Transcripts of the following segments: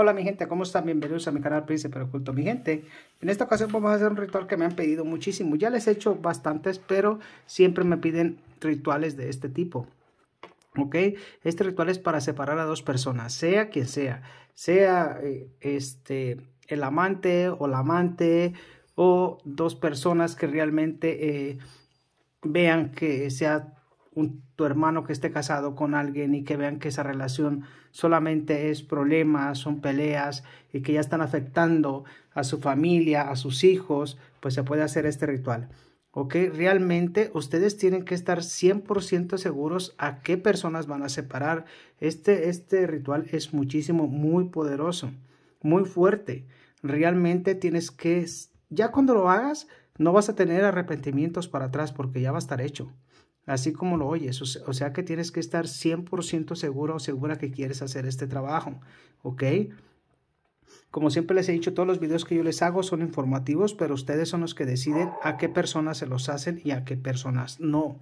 Hola mi gente, ¿cómo están? Bienvenidos a mi canal Príncipe Oculto. Mi gente, en esta ocasión vamos a hacer un ritual que me han pedido muchísimo. Ya les he hecho bastantes, pero siempre me piden rituales de este tipo. ¿Ok? Este ritual es para separar a dos personas, sea quien sea. Sea eh, este, el amante o la amante o dos personas que realmente eh, vean que sea tu hermano que esté casado con alguien y que vean que esa relación solamente es problemas, son peleas y que ya están afectando a su familia, a sus hijos, pues se puede hacer este ritual. ¿Ok? Realmente ustedes tienen que estar 100% seguros a qué personas van a separar. Este, este ritual es muchísimo, muy poderoso, muy fuerte. Realmente tienes que, ya cuando lo hagas, no vas a tener arrepentimientos para atrás porque ya va a estar hecho así como lo oyes. O sea que tienes que estar 100% seguro o segura que quieres hacer este trabajo, ¿ok? Como siempre les he dicho, todos los videos que yo les hago son informativos, pero ustedes son los que deciden a qué personas se los hacen y a qué personas no,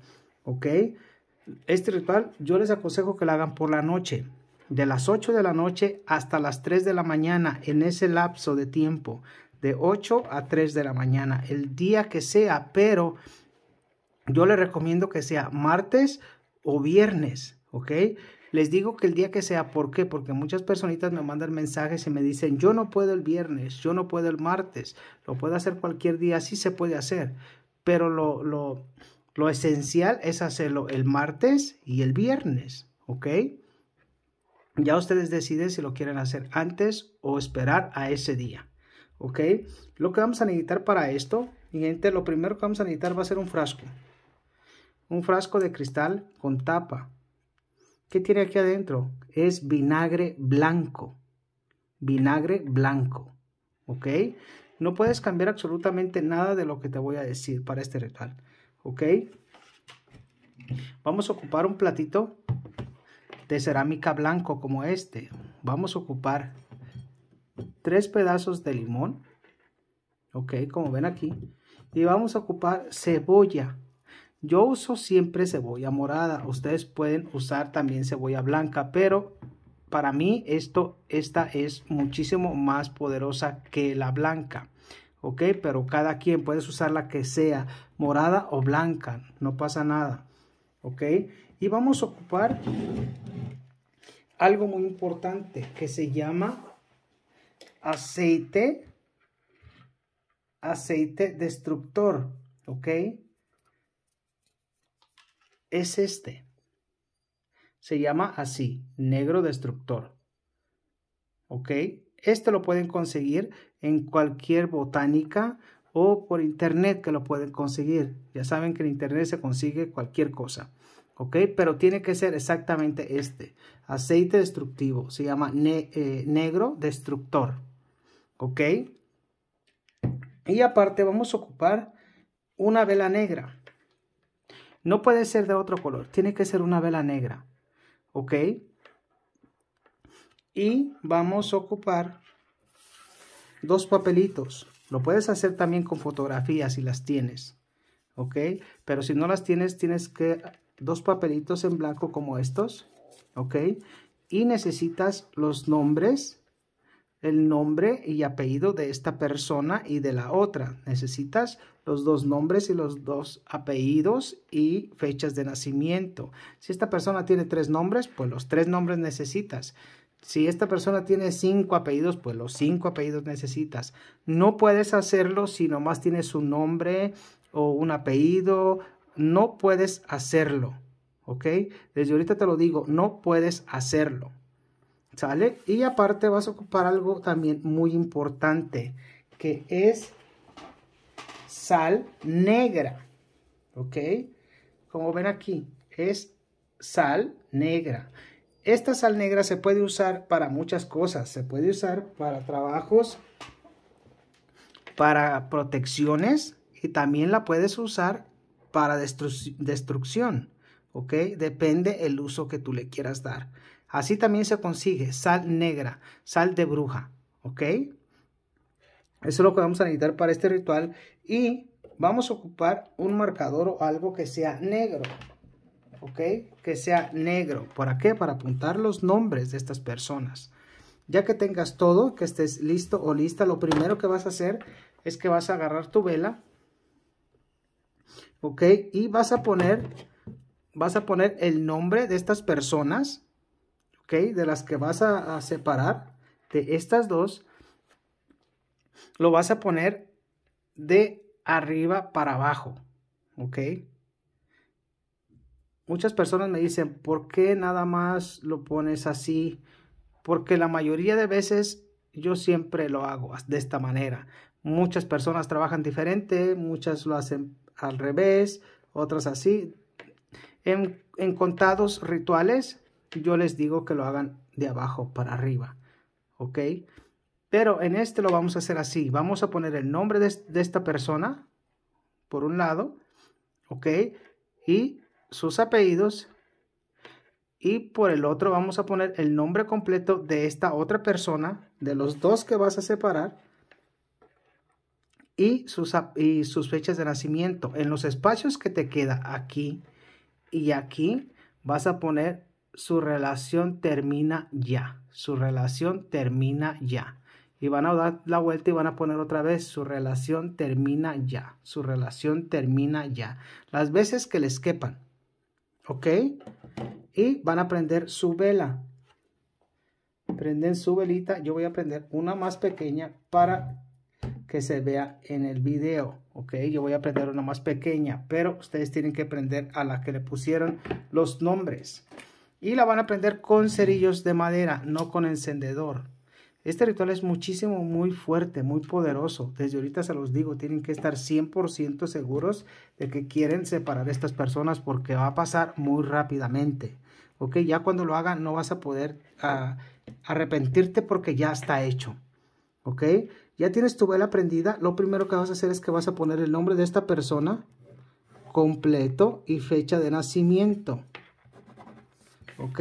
¿ok? Este ritual yo les aconsejo que lo hagan por la noche, de las 8 de la noche hasta las 3 de la mañana, en ese lapso de tiempo, de 8 a 3 de la mañana, el día que sea, pero yo les recomiendo que sea martes o viernes, ¿ok? Les digo que el día que sea, ¿por qué? Porque muchas personitas me mandan mensajes y me dicen, yo no puedo el viernes, yo no puedo el martes, lo puedo hacer cualquier día, sí se puede hacer, pero lo, lo, esencial es hacerlo el martes y el viernes, ¿ok? Ya ustedes deciden si lo quieren hacer antes o esperar a ese día, ¿ok? Lo que vamos a necesitar para esto, gente, lo primero que vamos a necesitar va a ser un frasco, un frasco de cristal con tapa. ¿Qué tiene aquí adentro? Es vinagre blanco. Vinagre blanco. ¿Ok? No puedes cambiar absolutamente nada de lo que te voy a decir para este ritual. ¿Ok? Vamos a ocupar un platito de cerámica blanco como este. Vamos a ocupar tres pedazos de limón. ¿Ok? Como ven aquí. Y vamos a ocupar cebolla yo uso siempre cebolla morada. Ustedes pueden usar también cebolla blanca, pero para mí esto, esta es muchísimo más poderosa que la blanca. Ok, pero cada quien puedes usar la que sea, morada o blanca, no pasa nada. Ok, y vamos a ocupar algo muy importante que se llama aceite aceite destructor, ¿ok? es este. Se llama así, negro destructor. ¿Ok? Este lo pueden conseguir en cualquier botánica o por internet que lo pueden conseguir. Ya saben que en internet se consigue cualquier cosa. ¿Ok? Pero tiene que ser exactamente este. Aceite destructivo. Se llama eh, negro destructor. ¿Ok? Y aparte vamos a ocupar una vela negra. No puede ser de otro color, tiene que ser una vela negra. ¿Ok? Y vamos a ocupar dos papelitos. Lo puedes hacer también con fotografías si las tienes. ¿Ok? Pero si no las tienes, tienes que dos papelitos en blanco como estos. ¿Ok? Y necesitas los nombres el nombre y apellido de esta persona y de la otra. Necesitas los dos nombres y los dos apellidos y fechas de nacimiento. Si esta persona tiene tres nombres, pues los tres nombres necesitas. Si esta persona tiene cinco apellidos, pues los cinco apellidos necesitas. No puedes hacerlo si nomás tienes un nombre o un apellido. No puedes hacerlo. ¿Ok? Desde ahorita te lo digo, no puedes hacerlo. Y aparte vas a ocupar algo también muy importante, que es sal negra. ¿Ok? Como ven aquí, es sal negra. Esta sal negra se puede usar para muchas cosas. Se puede usar para trabajos, para protecciones y también la puedes usar para destrucción. ¿Ok? Depende el uso que tú le quieras dar. Así también se consigue sal negra, sal de bruja, ¿ok? Eso es lo que vamos a necesitar para este ritual y vamos a ocupar un marcador o algo que sea negro, ¿ok? Que sea negro. ¿Para qué? Para apuntar los nombres de estas personas. Ya que tengas todo, que estés listo o lista, lo primero que vas a hacer es que vas a agarrar tu vela, ¿ok? Y vas a poner, vas a poner el nombre de estas personas, de las que vas a, separar, de estas dos, lo vas a poner de arriba para abajo, ¿ok? Muchas personas me dicen, ¿por qué nada más lo pones así? Porque la mayoría de veces yo siempre lo hago de esta manera. Muchas personas trabajan diferente, muchas lo hacen al revés, otras así. En, en contados rituales yo les digo que lo hagan de abajo para arriba, ¿ok? Pero en este lo vamos a hacer así. Vamos a poner el nombre de, esta persona, por un lado, ¿ok? Y sus apellidos. Y por el otro vamos a poner el nombre completo de esta otra persona, de los dos que vas a separar. Y sus, y sus fechas de nacimiento. En los espacios que te queda aquí y aquí vas a poner su relación termina ya, su relación termina ya. Y van a dar la vuelta y van a poner otra vez, su relación termina ya, su relación termina ya. Las veces que les quepan, ¿ok? Y van a prender su vela. Prenden su velita, yo voy a prender una más pequeña para que se vea en el video, ok, yo voy a prender una más pequeña, pero ustedes tienen que prender a la que le pusieron los nombres y la van a prender con cerillos de madera, no con encendedor. Este ritual es muchísimo, muy fuerte, muy poderoso. Desde ahorita se los digo, tienen que estar 100% seguros de que quieren separar a estas personas porque va a pasar muy rápidamente. ¿Ok? Ya cuando lo hagan no vas a poder ah, arrepentirte porque ya está hecho. ¿Ok? Ya tienes tu vela prendida. Lo primero que vas a hacer es que vas a poner el nombre de esta persona completo y fecha de nacimiento. ¿ok?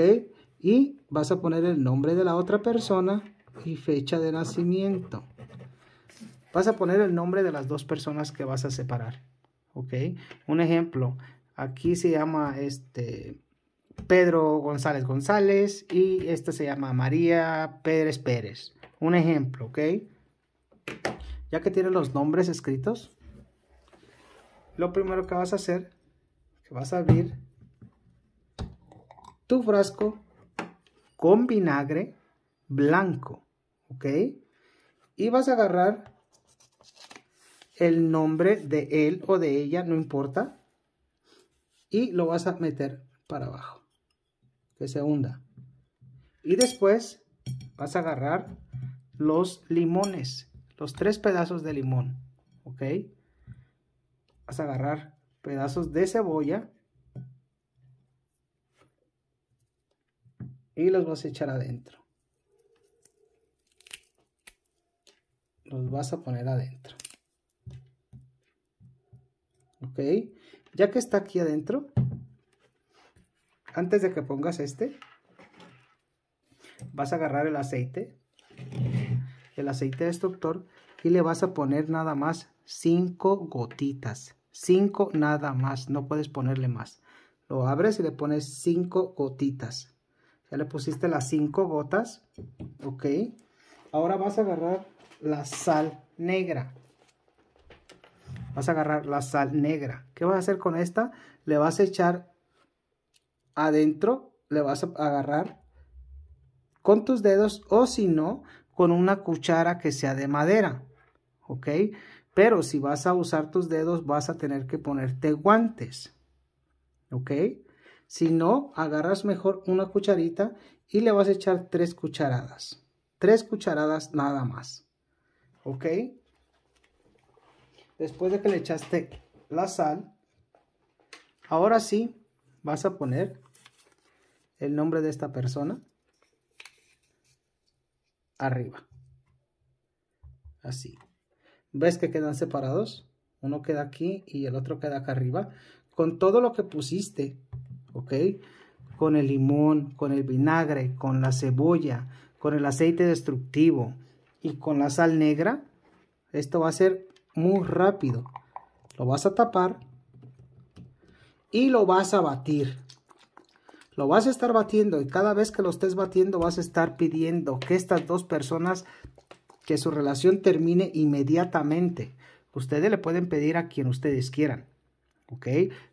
Y vas a poner el nombre de la otra persona y fecha de nacimiento. Vas a poner el nombre de las dos personas que vas a separar, ¿ok? Un ejemplo, aquí se llama este Pedro González González y esta se llama María Pérez Pérez. Un ejemplo, ¿ok? Ya que tienes los nombres escritos, lo primero que vas a hacer, que vas a abrir tu frasco con vinagre blanco, ¿ok? Y vas a agarrar el nombre de él o de ella, no importa, y lo vas a meter para abajo, que se hunda. Y después vas a agarrar los limones, los tres pedazos de limón, ¿ok? Vas a agarrar pedazos de cebolla y los vas a echar adentro. Los vas a poner adentro. Ok, ya que está aquí adentro, antes de que pongas este, vas a agarrar el aceite, el aceite destructor, y le vas a poner nada más 5 gotitas. 5 nada más, no puedes ponerle más. Lo abres y le pones 5 gotitas le pusiste las cinco gotas. Ok. Ahora vas a agarrar la sal negra. Vas a agarrar la sal negra. ¿Qué vas a hacer con esta? Le vas a echar adentro. Le vas a agarrar con tus dedos o si no, con una cuchara que sea de madera. ¿Ok? Pero si vas a usar tus dedos, vas a tener que ponerte guantes. ¿Ok? Si no, agarras mejor una cucharita y le vas a echar tres cucharadas. Tres cucharadas nada más. ¿Ok? Después de que le echaste la sal, ahora sí vas a poner el nombre de esta persona arriba. Así. ¿Ves que quedan separados? Uno queda aquí y el otro queda acá arriba. Con todo lo que pusiste, ¿ok? Con el limón, con el vinagre, con la cebolla, con el aceite destructivo y con la sal negra, esto va a ser muy rápido. Lo vas a tapar y lo vas a batir. Lo vas a estar batiendo y cada vez que lo estés batiendo vas a estar pidiendo que estas dos personas, que su relación termine inmediatamente. Ustedes le pueden pedir a quien ustedes quieran. ¿ok?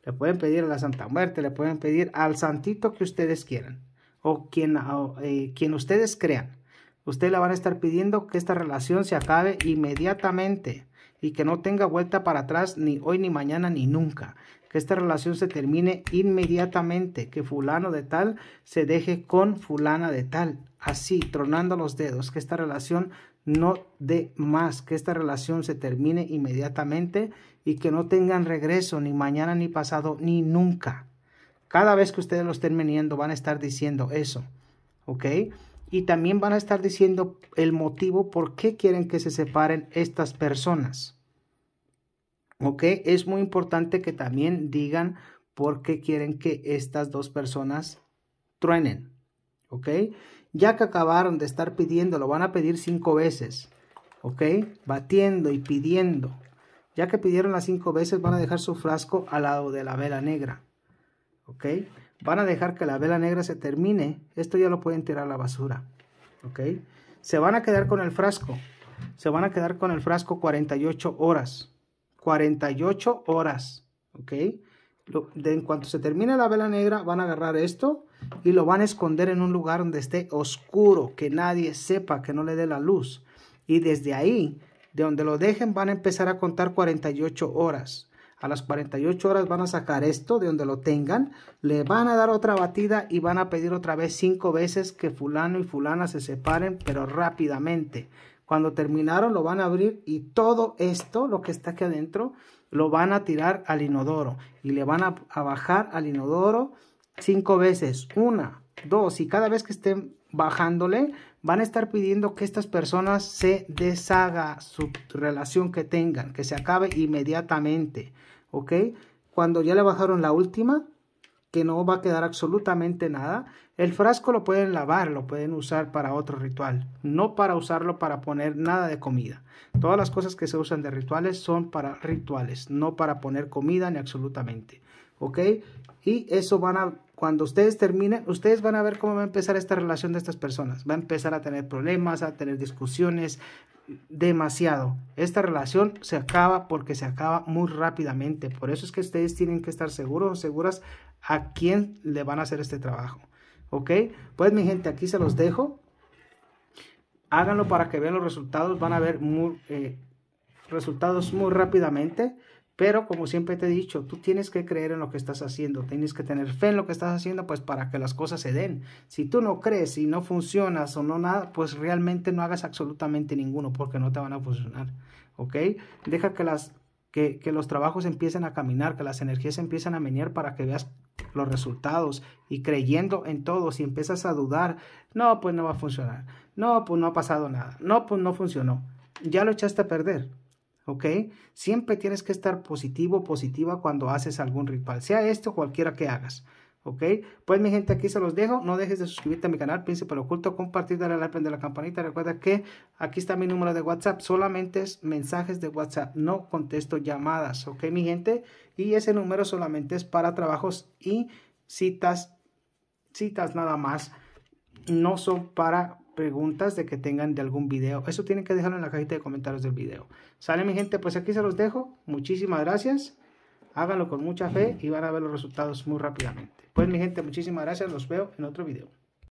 Le pueden pedir a la Santa Muerte, le pueden pedir al santito que ustedes quieran o quien, eh, quien ustedes crean. Ustedes le van a estar pidiendo que esta relación se acabe inmediatamente y que no tenga vuelta para atrás ni hoy, ni mañana, ni nunca. Que esta relación se termine inmediatamente, que fulano de tal se deje con fulana de tal, así, tronando los dedos, que esta relación no de más, que esta relación se termine inmediatamente y que no tengan regreso ni mañana ni pasado ni nunca. Cada vez que ustedes lo estén veniendo van a estar diciendo eso, ¿ok? Y también van a estar diciendo el motivo por qué quieren que se separen estas personas. ¿Ok? Es muy importante que también digan por qué quieren que estas dos personas truenen. ¿ok? Ya que acabaron de estar pidiendo, lo van a pedir cinco veces, ¿ok? Batiendo y pidiendo. Ya que pidieron las cinco veces, van a dejar su frasco al lado de la vela negra, ¿ok? Van a dejar que la vela negra se termine. Esto ya lo pueden tirar a la basura, ¿ok? Se van a quedar con el frasco. Se van a quedar con el frasco 48 horas. 48 horas, ¿ok? en cuanto se termine la vela negra, van a agarrar esto y lo van a esconder en un lugar donde esté oscuro, que nadie sepa, que no le dé la luz. Y desde ahí, de donde lo dejen, van a empezar a contar 48 horas. A las 48 horas van a sacar esto de donde lo tengan, le van a dar otra batida y van a pedir otra vez cinco veces que fulano y fulana se separen, pero rápidamente. Cuando terminaron lo van a abrir y todo esto, lo que está aquí adentro, lo van a tirar al inodoro y le van a, bajar al inodoro cinco veces. Una, dos y cada vez que estén bajándole van a estar pidiendo que estas personas se deshaga su relación que tengan, que se acabe inmediatamente, ¿ok? Cuando ya le bajaron la última, que no va a quedar absolutamente nada. El frasco lo pueden lavar, lo pueden usar para otro ritual, no para usarlo para poner nada de comida. Todas las cosas que se usan de rituales son para rituales, no para poner comida ni absolutamente. ¿Ok? Y eso van a cuando ustedes terminen, ustedes van a ver cómo va a empezar esta relación de estas personas. Va a empezar a tener problemas, a tener discusiones, demasiado. Esta relación se acaba porque se acaba muy rápidamente. Por eso es que ustedes tienen que estar seguros o seguras a quién le van a hacer este trabajo. ¿Ok? Pues mi gente, aquí se los dejo. Háganlo para que vean los resultados. Van a ver eh, resultados muy rápidamente. Pero como siempre te he dicho, tú tienes que creer en lo que estás haciendo, tienes que tener fe en lo que estás haciendo, pues para que las cosas se den. Si tú no crees y no funcionas o no nada, pues realmente no hagas absolutamente ninguno porque no te van a funcionar. ¿Ok? Deja que las... Que, que los trabajos empiecen a caminar, que las energías empiecen a menear para que veas los resultados y creyendo en todo, si empiezas a dudar, no, pues no va a funcionar, no, pues no ha pasado nada, no, pues no funcionó, ya lo echaste a perder, ¿ok? Siempre tienes que estar positivo, positiva cuando haces algún ritual, sea esto o cualquiera que hagas, ¿ok? Pues mi gente, aquí se los dejo, no dejes de suscribirte a mi canal Príncipe Oculto, compartir, darle al like, prender la campanita, recuerda que aquí está mi número de WhatsApp, solamente es mensajes de WhatsApp, no contesto llamadas, ¿ok mi gente? Y ese número solamente es para trabajos y citas, citas nada más, no son para preguntas de que tengan de algún video. Eso tienen que dejarlo en la cajita de comentarios del video. Sale mi gente, pues aquí se los dejo. Muchísimas gracias. Háganlo con mucha fe y van a ver los resultados muy rápidamente. Pues mi gente, muchísimas gracias. Los veo en otro video.